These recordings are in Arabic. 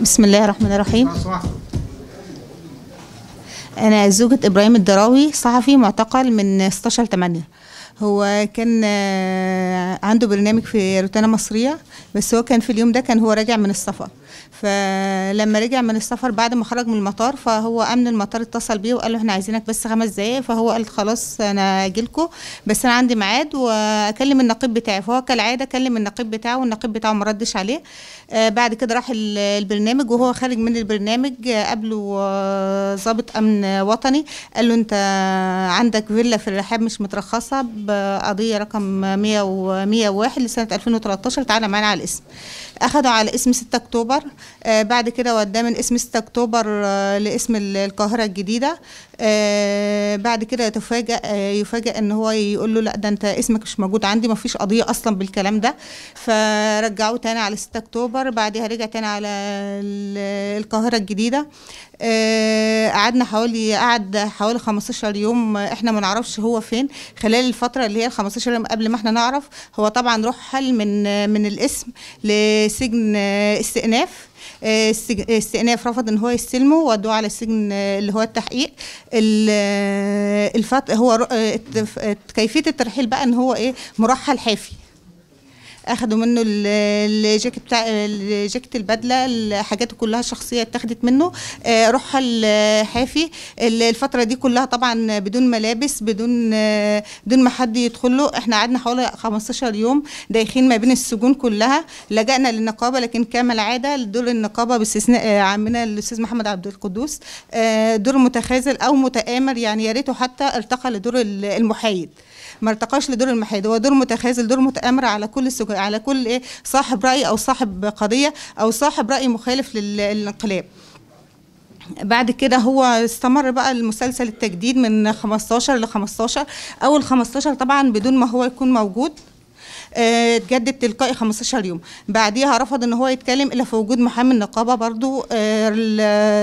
بسم الله الرحمن الرحيم انا زوجة ابراهيم الدراوي صحفي معتقل من 16 8 هو كان آه، عنده برنامج في روتانا مصرية بس هو كان في اليوم ده كان هو راجع من السفر فلما رجع من السفر بعد ما خرج من المطار فهو امن المطار اتصل بيه وقال له احنا عايزينك بس خمس دقايق فهو قال خلاص انا اجيلكوا بس انا عندي ميعاد واكلم النقيب بتاعي فهو كالعاده كلم النقيب بتاعه والنقيب بتاعه ما ردش عليه آه، بعد كده راح البرنامج وهو خارج من البرنامج آه، قابله ضابط امن وطني قال له انت عندك فيلا في الرحاب مش مترخصه قضيه رقم 101 لسنه 2013 تعالى معانا على الاسم اخدوا على اسم 6 اكتوبر آه بعد كده وداه من اسم 6 اكتوبر آه لاسم القاهره الجديده آه بعد كده يتفاجئ آه يفاجئ ان هو يقول له لا ده انت اسمك مش موجود عندي ما فيش قضيه اصلا بالكلام ده فرجعوه تاني على 6 اكتوبر بعدها رجع تاني على القاهره الجديده آه قعدنا حوالي قعد حوالي 15 يوم احنا ما نعرفش هو فين خلال الفتره الفتره اللي هي 15 يوم قبل ما احنا نعرف هو طبعا رحل من من الاسم لسجن آه، استئناف آه، استئناف رفض ان هو يستلمه ودوه على السجن آه، اللي هو التحقيق الفت هو كيفيه الترحيل بقى ان هو ايه مرحل حافي اخدوا منه الجاكيت بتاع الجاكيت البدله حاجاته كلها الشخصيه اتاخدت منه آه، روحها الحافي الفتره دي كلها طبعا بدون ملابس بدون آه، بدون ما حد يدخل له احنا قعدنا حوالي 15 يوم دايخين ما بين السجون كلها لجأنا للنقابه لكن كما العاده دور النقابه باستثناء آه، عمنا الاستاذ محمد عبد القدوس دور متخاذل او متآمر يعني يا ريته حتى ارتقى لدور المحايد ما ارتقاش لدور المحايد هو دور متخاذل دور متآمر على كل السجون على كل ايه صاحب راي او صاحب قضيه او صاحب راي مخالف للانقلاب بعد كده هو استمر بقى المسلسل التجديد من 15 ل 15 اول 15 طبعا بدون ما هو يكون موجود آه، اتجدد تلقائي 15 يوم بعديها رفض ان هو يتكلم الا في وجود محامي النقابه برضو آه،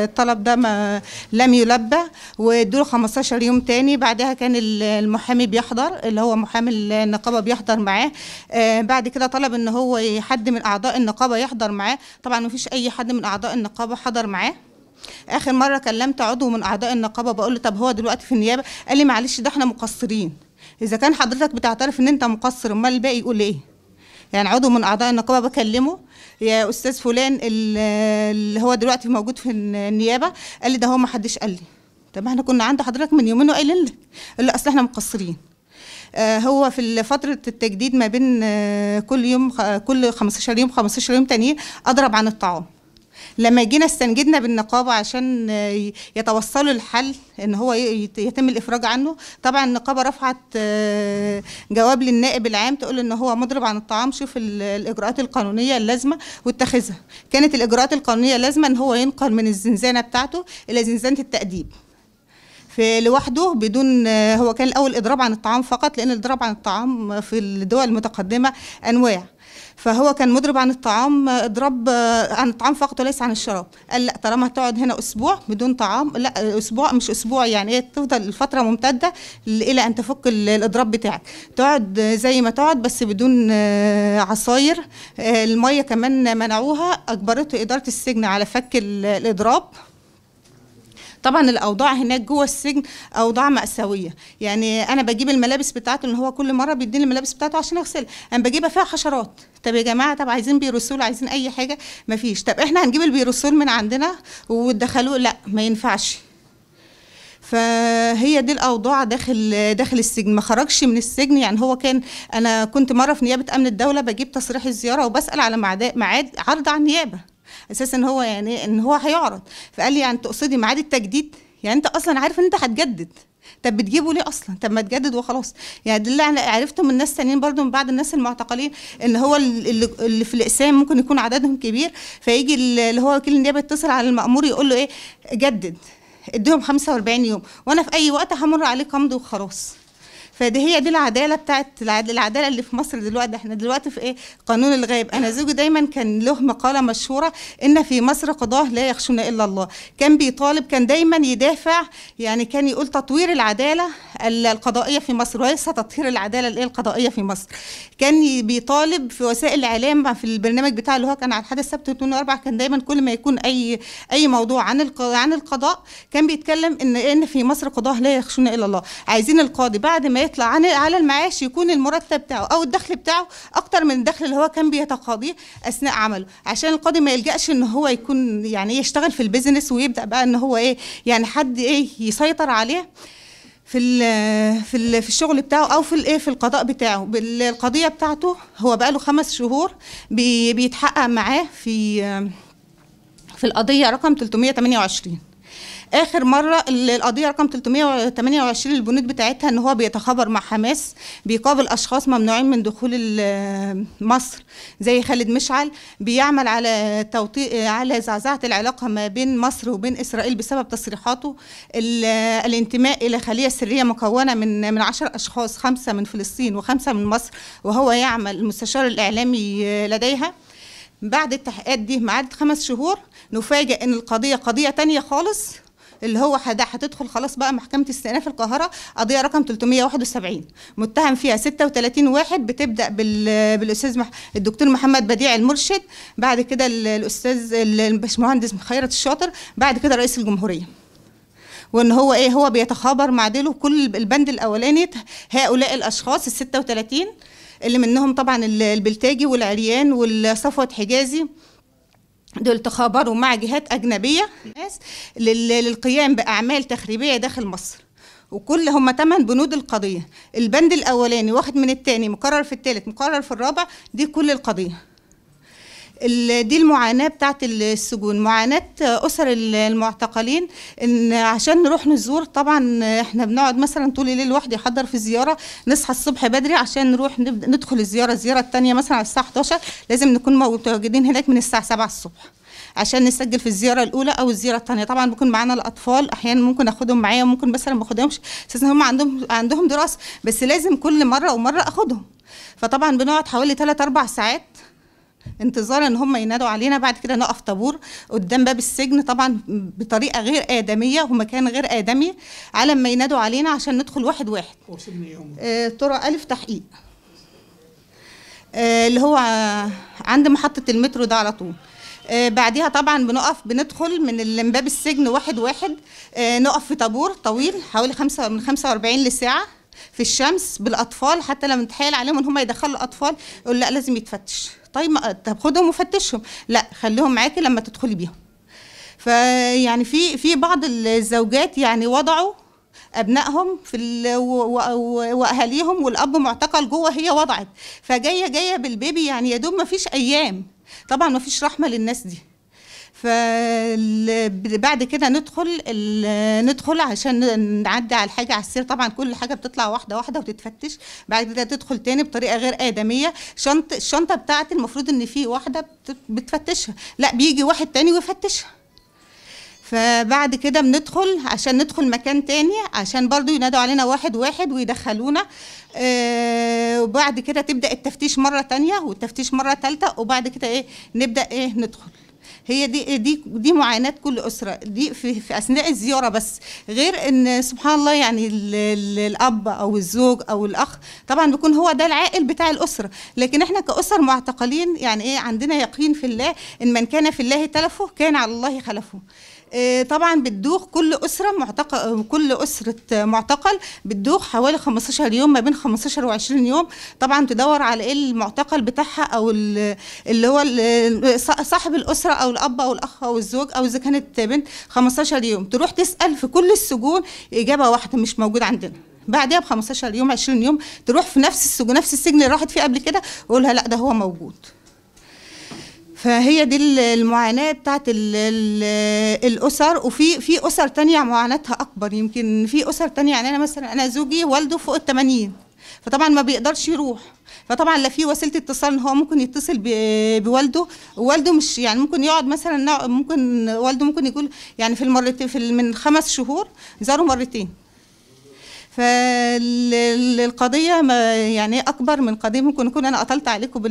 الطلب ده ما لم يلبى وادوا 15 يوم تاني بعدها كان المحامي بيحضر اللي هو محامي النقابه بيحضر معاه آه، بعد كده طلب ان هو حد من اعضاء النقابه يحضر معاه طبعا مفيش اي حد من اعضاء النقابه حضر معاه اخر مره كلمت عضو من اعضاء النقابه بقول له طب هو دلوقتي في النيابه قال لي معلش ده احنا مقصرين اذا كان حضرتك بتعترف ان انت مقصر امال الباقي يقول ايه يعني عضو من اعضاء النقابه بكلمه يا استاذ فلان اللي هو دلوقتي موجود في النيابه قال لي ده هو ما حدش قال لي طب احنا كنا عند حضرتك من يومين وقال لك لا اصل احنا مقصرين آه، هو في فترة التجديد ما بين آه، كل يوم كل 15 يوم 15 يوم تانيين أضرب عن الطعام لما جينا استنجدنا بالنقابه عشان يتوصلوا الحل ان هو يتم الافراج عنه طبعا النقابه رفعت آه، جواب للنائب العام تقول ان هو مضرب عن الطعام شوف الاجراءات القانونيه اللازمه واتخذها كانت الاجراءات القانونيه لازمه ان هو ينقل من الزنزانه بتاعته الى زنزانه التاديب في لوحده بدون آه، هو كان الاول اضراب عن الطعام فقط لان الاضراب عن الطعام في الدول المتقدمه انواع فهو كان مضرب عن الطعام آه، اضراب آه، عن الطعام فقط وليس عن الشراب قال لا طالما هتقعد هنا اسبوع بدون طعام لا اسبوع مش اسبوع يعني ايه تفضل الفتره ممتده الى ان تفك الاضراب بتاعك تقعد زي ما تقعد بس بدون عصاير الميه كمان منعوها اجبرته اداره السجن على فك الاضراب طبعا الاوضاع هناك جوه السجن اوضاع ماساويه يعني انا بجيب الملابس بتاعته ان هو كل مره بيديني الملابس بتاعته عشان اغسلها انا بجيبها فيها حشرات طب يا جماعه طب عايزين بيروسول عايزين اي حاجه مفيش طب احنا هنجيب البيروسول من عندنا وتدخلوه لا ما ينفعش فهي دي الاوضاع داخل داخل السجن ما خرجش من السجن يعني هو كان انا كنت مره في نيابه امن الدوله بجيب تصريح الزياره وبسال على معاد عرض على النيابه اساسا هو يعني ان هو هيعرض فقال لي يعني تقصدي ميعاد التجديد يعني انت اصلا عارف ان انت هتجدد طب بتجيبه ليه اصلا طب ما تجدد وخلاص يعني ده اللي انا عرفته من ناس تانيين برضو من بعض الناس المعتقلين ان هو اللي, اللي في الاقسام ممكن يكون عددهم كبير فيجي اللي هو وكيل النيابه يتصل على المامور يقول له ايه جدد اديهم 45 يوم وانا في اي وقت همر عليك امضي وخلاص فدي هي دي العداله بتاعت العداله اللي في مصر دلوقتي احنا دلوقتي في ايه قانون الغائب انا زوجي دايما كان له مقاله مشهوره ان في مصر قضاه لا يخشون الا الله كان بيطالب كان دايما يدافع يعني كان يقول تطوير العداله القضائيه في مصر وليس تطهير العداله القضائيه في مصر كان بيطالب في وسائل الاعلام في البرنامج بتاعه اللي هو كان على الحد السبت 2 4 كان دايما كل ما يكون اي اي موضوع عن عن القضاء كان بيتكلم ان ان في مصر قضاه لا يخشون الا الله عايزين القاضي بعد ما يطلع عن على المعاش يكون المرتب بتاعه او الدخل بتاعه اكتر من الدخل اللي هو كان بيتقاضيه اثناء عمله عشان القاضي ما يلجاش ان هو يكون يعني يشتغل في البيزنس ويبدا بقى ان هو ايه يعني حد ايه يسيطر عليه في الـ في الـ في الشغل بتاعه او في الايه في القضاء بتاعه القضيه بتاعته هو بقى له خمس شهور بيتحقق معاه في في القضيه رقم 328 اخر مره القضيه رقم 328 البنود بتاعتها ان هو بيتخابر مع حماس بيقابل اشخاص ممنوعين من دخول مصر زي خالد مشعل بيعمل على توطيء على زعزعه العلاقه ما بين مصر وبين اسرائيل بسبب تصريحاته الانتماء الى خليه سريه مكونه من من 10 اشخاص خمسه من فلسطين وخمسه من مصر وهو يعمل المستشار الاعلامي لديها بعد التحقيقات دي ما خمس شهور نفاجئ ان القضيه قضيه تانية خالص اللي هو ده هتدخل خلاص بقى محكمه استئناف القاهره قضيه رقم 371 متهم فيها 36 واحد بتبدا بالاستاذ الدكتور محمد بديع المرشد بعد كده الاستاذ الباشمهندس خيرت الشاطر بعد كده رئيس الجمهوريه وان هو ايه هو بيتخابر مع ديله كل البند الاولاني هؤلاء الاشخاص ال 36 اللي منهم طبعا البلتاجي والعريان والصفوت حجازي دول تخابروا مع جهات أجنبية للقيام بأعمال تخريبية داخل مصر وكل هم ثمان بنود القضية البند الأولاني واخد من الثاني مقرر في الثالث مقرر في الرابع دي كل القضية دي المعاناة بتاعت السجون معاناة أسر المعتقلين إن عشان نروح نزور طبعا إحنا بنقعد مثلا طول الليل لوحدي يحضر في زيارة نصحى الصبح بدري عشان نروح ندخل الزيارة الزيارة الثانيه مثلا على الساعة 11 لازم نكون متواجدين هناك من الساعة 7 الصبح عشان نسجل في الزياره الاولى او الزياره الثانيه طبعا بيكون معانا الاطفال احيانا ممكن اخدهم معايا وممكن مثلا ما اخدهمش اساسا هم عندهم عندهم دراسه بس لازم كل مره ومره اخدهم فطبعا بنقعد حوالي 3 4 ساعات انتظارا ان هم ينادوا علينا بعد كده نقف طابور قدام باب السجن طبعا بطريقه غير ادميه ومكان غير ادمي على ما ينادوا علينا عشان ندخل واحد واحد إيه آه الف تحقيق آه اللي هو عند محطه المترو ده على طول آه بعديها طبعا بنقف بندخل من باب السجن واحد واحد آه نقف في طابور طويل حوالي خمسة من 45 لساعه في الشمس بالاطفال حتى لما نتحايل عليهم ان هم يدخلوا الاطفال يقول لا لازم يتفتش طيب طب خدهم وفتشهم لا خليهم معاكي لما تدخلي بيهم فيعني في في بعض الزوجات يعني وضعوا ابنائهم في واهاليهم والاب معتقل جوه هي وضعت فجايه جايه بالبيبي يعني يا دوب ما فيش ايام طبعا ما فيش رحمه للناس دي فبعد كده ندخل ندخل عشان نعدي على الحاجه على السير طبعا كل حاجه بتطلع واحده واحده وتتفتش بعد كده تدخل تاني بطريقه غير ادميه شنط الشنطه بتاعتي المفروض ان في واحده بتفتشها لا بيجي واحد تاني ويفتشها فبعد كده بندخل عشان ندخل مكان تاني عشان برضو ينادوا علينا واحد واحد ويدخلونا آه وبعد كده تبدا التفتيش مره تانية والتفتيش مره تالتة وبعد كده ايه نبدا ايه ندخل هي دي دي دي معاناه كل اسره دي في, في اثناء الزياره بس غير ان سبحان الله يعني الـ الـ الاب او الزوج او الاخ طبعا بيكون هو ده العائل بتاع الاسره لكن احنا كاسر معتقلين يعني ايه عندنا يقين في الله ان من كان في الله تلفه كان على الله خلفه آه، طبعا بتدوخ كل اسره معتقل كل اسره معتقل بتدوخ حوالي 15 يوم ما بين 15 و20 يوم طبعا تدور على ايه المعتقل بتاعها او اللي هو صاحب الاسره او الاب او الاخ او الزوج او اذا كانت بنت 15 يوم تروح تسال في كل السجون اجابه واحده مش موجوده عندنا بعدها ب 15 يوم 20 يوم تروح في نفس السجن نفس السجن اللي راحت فيه قبل كده وقولها لا ده هو موجود فهي دي المعاناه بتاعت الاسر وفي في اسر تانية معاناتها اكبر يمكن في اسر تانية يعني انا مثلا انا زوجي والده فوق ال 80 فطبعا ما بيقدرش يروح فطبعا لا في وسيله اتصال ان هو ممكن يتصل بوالده والده مش يعني ممكن يقعد مثلا ممكن والده ممكن يقول يعني في المرتين في من خمس شهور زاره مرتين فالقضيه ما يعني اكبر من قضيه ممكن اكون انا اطلت عليكم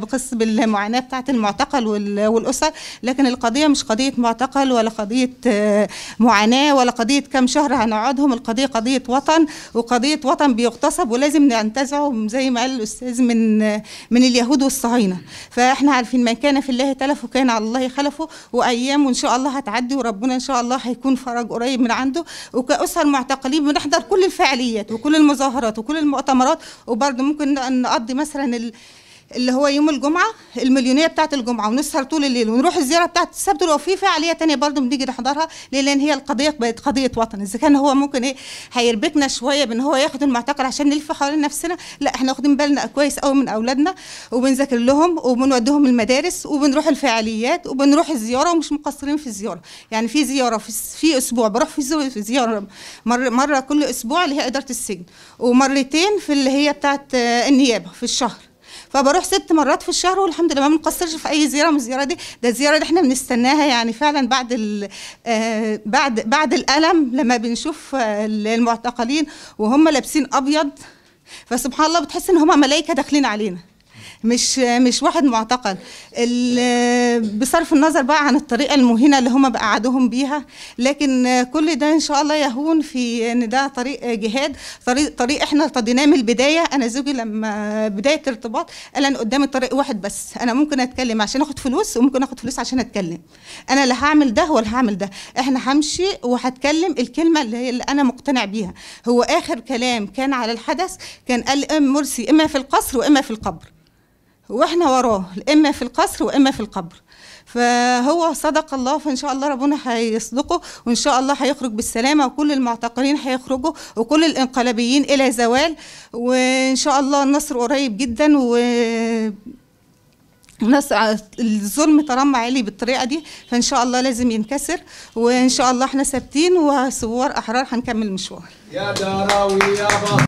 بقص بالمعاناه بتاعه المعتقل والاسر لكن القضيه مش قضيه معتقل ولا قضيه آه، معاناه ولا قضيه كم شهر هنقعدهم القضيه قضيه وطن وقضيه وطن بيغتصب ولازم ننتزعه زي ما قال الاستاذ من آه، من اليهود والصهاينه فاحنا عارفين من كان في الله تلف وكان على الله خلفه وايام وان شاء الله هتعدي وربنا ان شاء الله هيكون فرج قريب من عنده وكاسر معتقلين بنحضر كل الفعل الفعاليات وكل المظاهرات وكل المؤتمرات وبرضه ممكن نقضي مثلا اللي هو يوم الجمعه المليونيه بتاعه الجمعه ونسهر طول الليل ونروح الزياره بتاعه السبت ولو في فعاليه تانية برضه بنيجي نحضرها ليه لان هي القضيه بقت قضيه وطن اذا كان هو ممكن ايه هيربكنا شويه بان هو ياخد المعتقل عشان نلف حوالين نفسنا لا احنا واخدين بالنا كويس قوي من اولادنا وبنذاكر لهم وبنوديهم المدارس وبنروح الفعاليات وبنروح الزياره ومش مقصرين في الزياره يعني في زياره في, في اسبوع بروح في زياره مر مره كل اسبوع اللي هي اداره السجن ومرتين في اللي هي بتاعه آه، النيابه في الشهر فبروح ست مرات في الشهر والحمد لله ما بنقصرش في اي زياره من الزياره دي ده الزياره اللي احنا بنستناها يعني فعلا بعد آه، بعد بعد الالم لما بنشوف آه، المعتقلين وهم لابسين ابيض فسبحان الله بتحس ان هم ملائكه داخلين علينا مش مش واحد معتقل بصرف النظر بقى عن الطريقه المهينه اللي هم بقعدوهم بيها لكن كل ده ان شاء الله يهون في ان ده طريق جهاد طريق طريق احنا ارتضيناه من البدايه انا زوجي لما بدايه الارتباط قال انا قدامي طريق واحد بس انا ممكن اتكلم عشان اخد فلوس وممكن اخد فلوس عشان اتكلم انا لا هعمل ده ولا هعمل ده احنا همشي وهتكلم الكلمه اللي, هي اللي انا مقتنع بيها هو اخر كلام كان على الحدث كان قال ام مرسي اما في القصر واما في القبر واحنا وراه اما في القصر واما في القبر فهو صدق الله فان شاء الله ربنا هيصدقه وان شاء الله هيخرج بالسلامه وكل المعتقلين هيخرجوا وكل الانقلابيين الى زوال وان شاء الله النصر قريب جدا و الناس الظلم ترمى عليه بالطريقه دي فان شاء الله لازم ينكسر وان شاء الله احنا ثابتين وثوار احرار هنكمل مشوار يا دراوي يا بطل